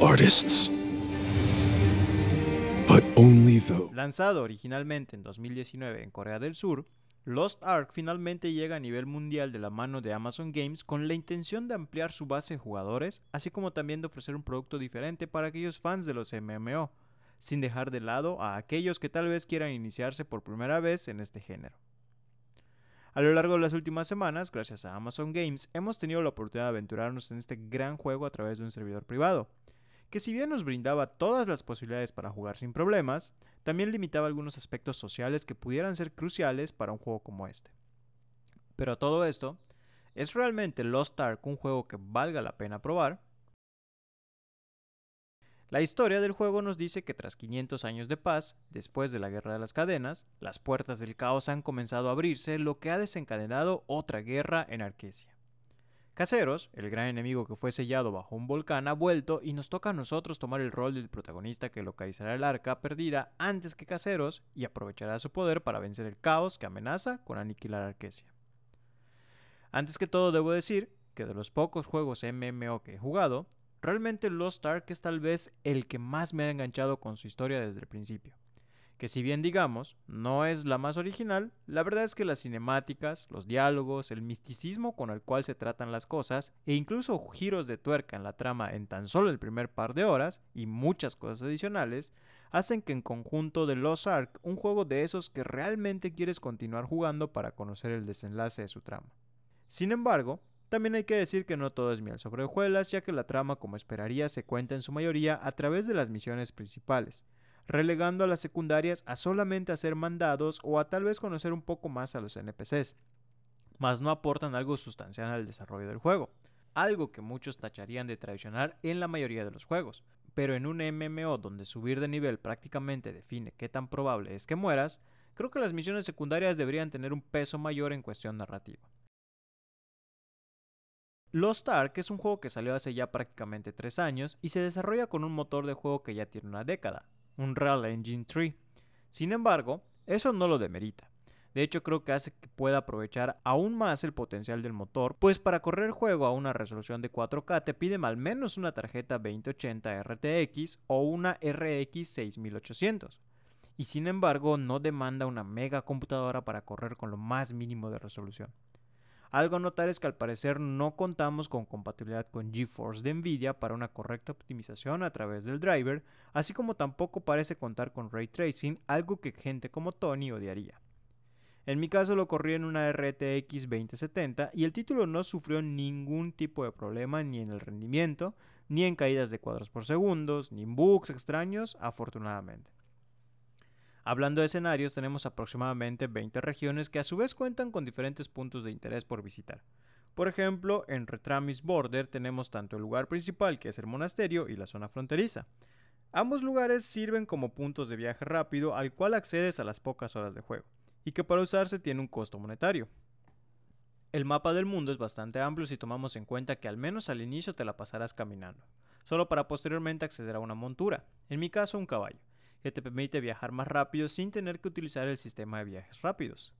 artists. Lanzado originalmente en 2019 en Corea del Sur, Lost Ark finalmente llega a nivel mundial de la mano de Amazon Games con la intención de ampliar su base de jugadores, así como también de ofrecer un producto diferente para aquellos fans de los MMO, sin dejar de lado a aquellos que tal vez quieran iniciarse por primera vez en este género. A lo largo de las últimas semanas, gracias a Amazon Games, hemos tenido la oportunidad de aventurarnos en este gran juego a través de un servidor privado, que si bien nos brindaba todas las posibilidades para jugar sin problemas, también limitaba algunos aspectos sociales que pudieran ser cruciales para un juego como este. Pero todo esto, ¿es realmente Lost Ark un juego que valga la pena probar? La historia del juego nos dice que tras 500 años de paz, después de la Guerra de las Cadenas, las puertas del caos han comenzado a abrirse, lo que ha desencadenado otra guerra en Arquesia. Caseros, el gran enemigo que fue sellado bajo un volcán, ha vuelto y nos toca a nosotros tomar el rol del protagonista que localizará el arca perdida antes que Caseros y aprovechará su poder para vencer el caos que amenaza con aniquilar Arquesia. Antes que todo debo decir que de los pocos juegos MMO que he jugado, Realmente Lost Ark es tal vez el que más me ha enganchado con su historia desde el principio. Que si bien digamos, no es la más original, la verdad es que las cinemáticas, los diálogos, el misticismo con el cual se tratan las cosas, e incluso giros de tuerca en la trama en tan solo el primer par de horas, y muchas cosas adicionales, hacen que en conjunto de Lost Ark, un juego de esos que realmente quieres continuar jugando para conocer el desenlace de su trama. Sin embargo, también hay que decir que no todo es miel sobre hojuelas, ya que la trama, como esperaría, se cuenta en su mayoría a través de las misiones principales, relegando a las secundarias a solamente hacer mandados o a tal vez conocer un poco más a los NPCs, mas no aportan algo sustancial al desarrollo del juego, algo que muchos tacharían de traicionar en la mayoría de los juegos. Pero en un MMO donde subir de nivel prácticamente define qué tan probable es que mueras, creo que las misiones secundarias deberían tener un peso mayor en cuestión narrativa. Lost Ark es un juego que salió hace ya prácticamente 3 años y se desarrolla con un motor de juego que ya tiene una década, un Real Engine 3. Sin embargo, eso no lo demerita. De hecho, creo que hace que pueda aprovechar aún más el potencial del motor, pues para correr el juego a una resolución de 4K te piden al menos una tarjeta 2080 RTX o una RX 6800. Y sin embargo, no demanda una mega computadora para correr con lo más mínimo de resolución. Algo a notar es que al parecer no contamos con compatibilidad con GeForce de Nvidia para una correcta optimización a través del driver, así como tampoco parece contar con ray tracing, algo que gente como Tony odiaría. En mi caso lo corrí en una RTX 2070 y el título no sufrió ningún tipo de problema ni en el rendimiento, ni en caídas de cuadros por segundos, ni en bugs extraños, afortunadamente. Hablando de escenarios, tenemos aproximadamente 20 regiones que a su vez cuentan con diferentes puntos de interés por visitar. Por ejemplo, en Retramis Border tenemos tanto el lugar principal, que es el monasterio, y la zona fronteriza. Ambos lugares sirven como puntos de viaje rápido al cual accedes a las pocas horas de juego, y que para usarse tiene un costo monetario. El mapa del mundo es bastante amplio si tomamos en cuenta que al menos al inicio te la pasarás caminando, solo para posteriormente acceder a una montura, en mi caso un caballo, que te permite viajar más rápido sin tener que utilizar el sistema de viajes rápidos.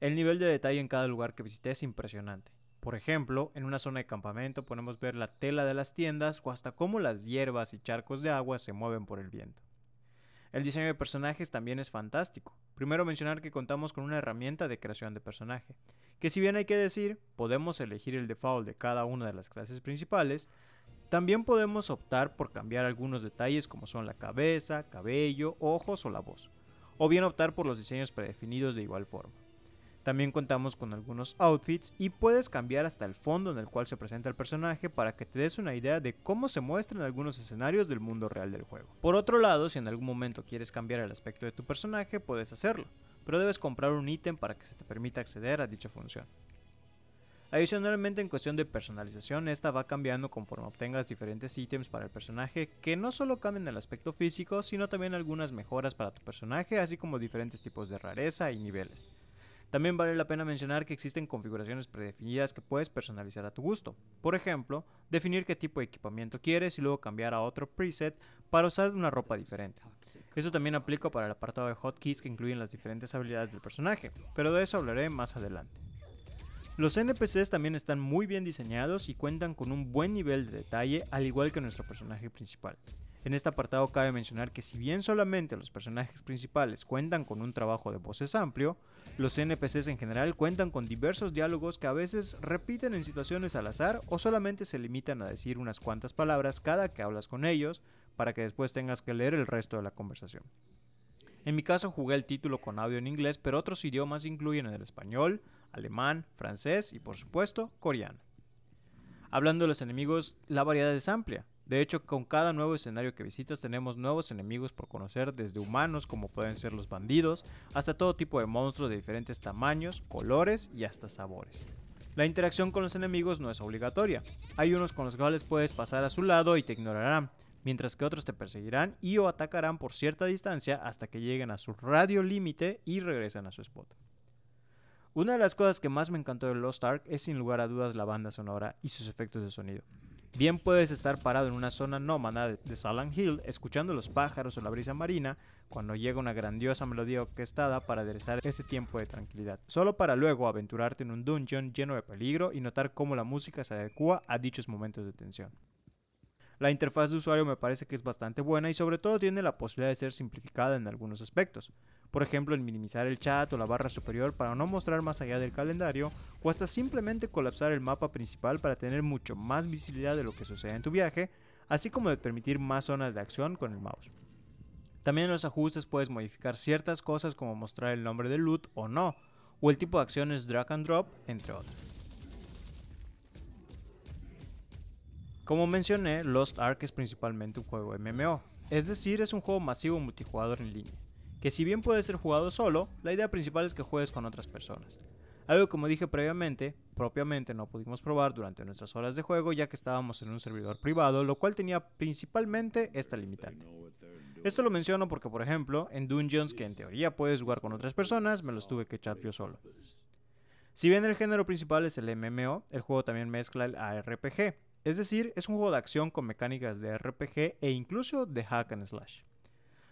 El nivel de detalle en cada lugar que visité es impresionante. Por ejemplo, en una zona de campamento podemos ver la tela de las tiendas o hasta cómo las hierbas y charcos de agua se mueven por el viento. El diseño de personajes también es fantástico. Primero mencionar que contamos con una herramienta de creación de personaje, que si bien hay que decir, podemos elegir el default de cada una de las clases principales, también podemos optar por cambiar algunos detalles como son la cabeza, cabello, ojos o la voz, o bien optar por los diseños predefinidos de igual forma. También contamos con algunos outfits y puedes cambiar hasta el fondo en el cual se presenta el personaje para que te des una idea de cómo se muestran algunos escenarios del mundo real del juego. Por otro lado, si en algún momento quieres cambiar el aspecto de tu personaje, puedes hacerlo, pero debes comprar un ítem para que se te permita acceder a dicha función. Adicionalmente en cuestión de personalización, esta va cambiando conforme obtengas diferentes ítems para el personaje que no solo cambian el aspecto físico, sino también algunas mejoras para tu personaje, así como diferentes tipos de rareza y niveles. También vale la pena mencionar que existen configuraciones predefinidas que puedes personalizar a tu gusto. Por ejemplo, definir qué tipo de equipamiento quieres y luego cambiar a otro preset para usar una ropa diferente. Eso también aplica para el apartado de hotkeys que incluyen las diferentes habilidades del personaje, pero de eso hablaré más adelante. Los NPCs también están muy bien diseñados y cuentan con un buen nivel de detalle, al igual que nuestro personaje principal. En este apartado cabe mencionar que si bien solamente los personajes principales cuentan con un trabajo de voces amplio, los NPCs en general cuentan con diversos diálogos que a veces repiten en situaciones al azar o solamente se limitan a decir unas cuantas palabras cada que hablas con ellos para que después tengas que leer el resto de la conversación. En mi caso jugué el título con audio en inglés, pero otros idiomas incluyen el español, alemán, francés y por supuesto coreano. Hablando de los enemigos, la variedad es amplia. De hecho, con cada nuevo escenario que visitas tenemos nuevos enemigos por conocer, desde humanos como pueden ser los bandidos, hasta todo tipo de monstruos de diferentes tamaños, colores y hasta sabores. La interacción con los enemigos no es obligatoria. Hay unos con los cuales puedes pasar a su lado y te ignorarán, mientras que otros te perseguirán y o atacarán por cierta distancia hasta que lleguen a su radio límite y regresan a su spot. Una de las cosas que más me encantó de Lost Ark es sin lugar a dudas la banda sonora y sus efectos de sonido. Bien puedes estar parado en una zona nómada de, de Hill escuchando los pájaros o la brisa marina cuando llega una grandiosa melodía orquestada para aderezar ese tiempo de tranquilidad, solo para luego aventurarte en un dungeon lleno de peligro y notar cómo la música se adecua a dichos momentos de tensión. La interfaz de usuario me parece que es bastante buena y sobre todo tiene la posibilidad de ser simplificada en algunos aspectos. Por ejemplo, en minimizar el chat o la barra superior para no mostrar más allá del calendario o hasta simplemente colapsar el mapa principal para tener mucho más visibilidad de lo que sucede en tu viaje, así como de permitir más zonas de acción con el mouse. También en los ajustes puedes modificar ciertas cosas como mostrar el nombre del loot o no, o el tipo de acciones drag and drop, entre otras. Como mencioné, Lost Ark es principalmente un juego MMO, es decir, es un juego masivo multijugador en línea, que si bien puede ser jugado solo, la idea principal es que juegues con otras personas. Algo como dije previamente, propiamente no pudimos probar durante nuestras horas de juego ya que estábamos en un servidor privado, lo cual tenía principalmente esta limitante. Esto lo menciono porque, por ejemplo, en Dungeons, que en teoría puedes jugar con otras personas, me los tuve que echar yo solo. Si bien el género principal es el MMO, el juego también mezcla el ARPG, es decir, es un juego de acción con mecánicas de RPG e incluso de hack and slash.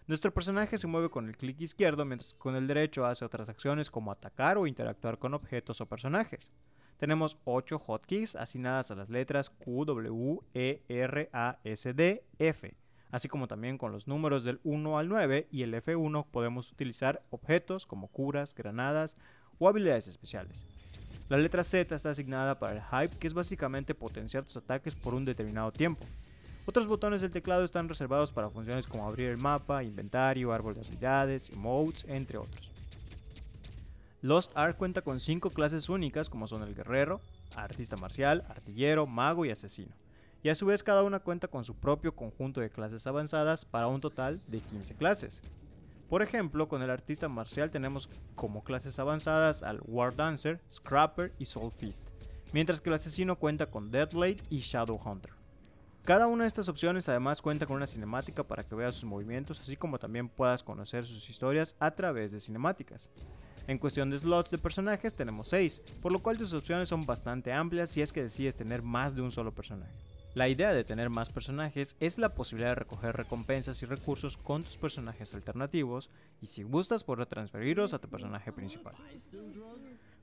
Nuestro personaje se mueve con el clic izquierdo mientras con el derecho hace otras acciones como atacar o interactuar con objetos o personajes. Tenemos 8 hotkeys asignadas a las letras Q, W, E, R, A, S, D, F, así como también con los números del 1 al 9 y el F1 podemos utilizar objetos como curas, granadas o habilidades especiales. La letra Z está asignada para el hype, que es básicamente potenciar tus ataques por un determinado tiempo. Otros botones del teclado están reservados para funciones como abrir el mapa, inventario, árbol de habilidades, emotes, entre otros. Lost Ark cuenta con 5 clases únicas como son el guerrero, artista marcial, artillero, mago y asesino. Y a su vez cada una cuenta con su propio conjunto de clases avanzadas para un total de 15 clases. Por ejemplo, con el artista marcial tenemos como clases avanzadas al War Dancer, Scrapper y Soul Fist, mientras que el asesino cuenta con Deadlight y Shadow Hunter. Cada una de estas opciones además cuenta con una cinemática para que veas sus movimientos, así como también puedas conocer sus historias a través de cinemáticas. En cuestión de slots de personajes tenemos 6, por lo cual tus opciones son bastante amplias si es que decides tener más de un solo personaje. La idea de tener más personajes es la posibilidad de recoger recompensas y recursos con tus personajes alternativos y si gustas podrás transferirlos a tu personaje principal.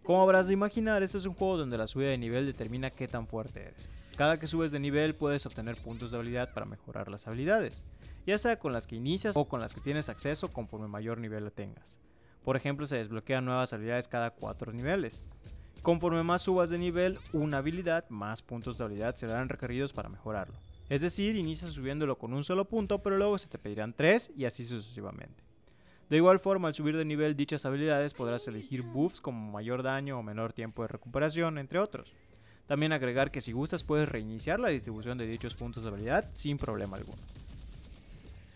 Como habrás de imaginar, este es un juego donde la subida de nivel determina qué tan fuerte eres. Cada que subes de nivel puedes obtener puntos de habilidad para mejorar las habilidades, ya sea con las que inicias o con las que tienes acceso conforme mayor nivel lo tengas. Por ejemplo, se desbloquean nuevas habilidades cada 4 niveles. Conforme más subas de nivel una habilidad, más puntos de habilidad serán requeridos para mejorarlo. Es decir, inicias subiéndolo con un solo punto, pero luego se te pedirán tres y así sucesivamente. De igual forma, al subir de nivel dichas habilidades podrás elegir buffs como mayor daño o menor tiempo de recuperación, entre otros. También agregar que si gustas puedes reiniciar la distribución de dichos puntos de habilidad sin problema alguno.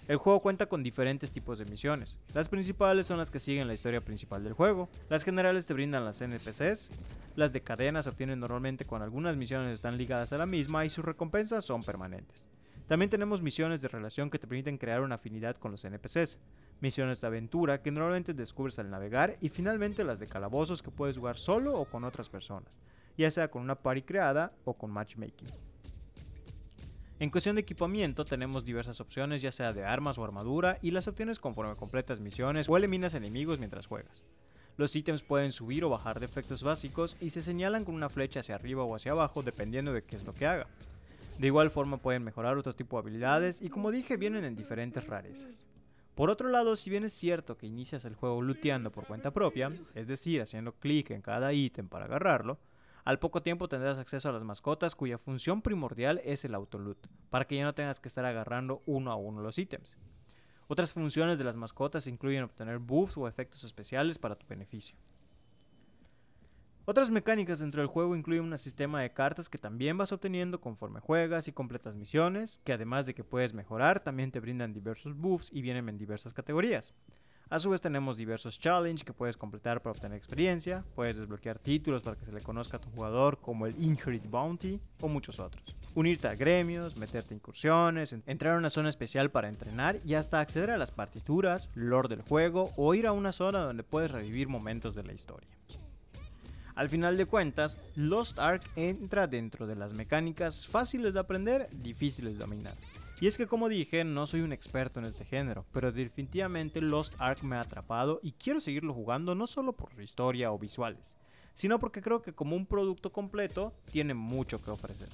El juego cuenta con diferentes tipos de misiones. Las principales son las que siguen la historia principal del juego, las generales te brindan las NPCs, las de cadenas se obtienen normalmente cuando algunas misiones están ligadas a la misma y sus recompensas son permanentes. También tenemos misiones de relación que te permiten crear una afinidad con los NPCs, misiones de aventura que normalmente descubres al navegar y finalmente las de calabozos que puedes jugar solo o con otras personas, ya sea con una party creada o con matchmaking. En cuestión de equipamiento tenemos diversas opciones ya sea de armas o armadura y las opciones conforme completas misiones o eliminas enemigos mientras juegas. Los ítems pueden subir o bajar de efectos básicos y se señalan con una flecha hacia arriba o hacia abajo dependiendo de qué es lo que haga. De igual forma pueden mejorar otro tipo de habilidades y como dije vienen en diferentes rarezas. Por otro lado, si bien es cierto que inicias el juego looteando por cuenta propia, es decir, haciendo clic en cada ítem para agarrarlo, al poco tiempo tendrás acceso a las mascotas cuya función primordial es el autoloot, para que ya no tengas que estar agarrando uno a uno los ítems. Otras funciones de las mascotas incluyen obtener buffs o efectos especiales para tu beneficio. Otras mecánicas dentro del juego incluyen un sistema de cartas que también vas obteniendo conforme juegas y completas misiones, que además de que puedes mejorar, también te brindan diversos buffs y vienen en diversas categorías. A su vez tenemos diversos challenges que puedes completar para obtener experiencia, puedes desbloquear títulos para que se le conozca a tu jugador como el Inherit Bounty o muchos otros. Unirte a gremios, meterte a incursiones, entrar a una zona especial para entrenar y hasta acceder a las partituras, lore del juego o ir a una zona donde puedes revivir momentos de la historia. Al final de cuentas, Lost Ark entra dentro de las mecánicas fáciles de aprender, difíciles de dominar y es que como dije, no soy un experto en este género, pero definitivamente Lost Ark me ha atrapado y quiero seguirlo jugando no solo por su historia o visuales, sino porque creo que como un producto completo tiene mucho que ofrecer.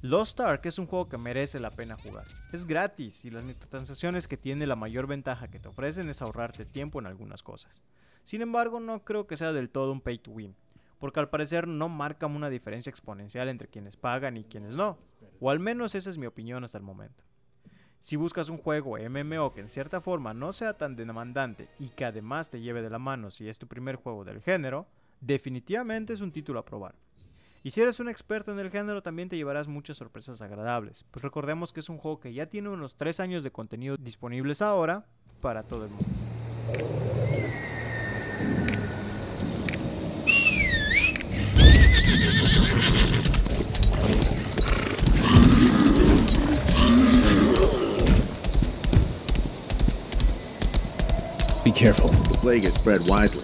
Lost Ark es un juego que merece la pena jugar. Es gratis y las microtransacciones que tiene la mayor ventaja que te ofrecen es ahorrarte tiempo en algunas cosas. Sin embargo, no creo que sea del todo un pay to win porque al parecer no marcan una diferencia exponencial entre quienes pagan y quienes no, o al menos esa es mi opinión hasta el momento. Si buscas un juego MMO que en cierta forma no sea tan demandante y que además te lleve de la mano si es tu primer juego del género, definitivamente es un título a probar. Y si eres un experto en el género también te llevarás muchas sorpresas agradables, pues recordemos que es un juego que ya tiene unos 3 años de contenido disponibles ahora para todo el mundo. Be careful. The plague has spread widely.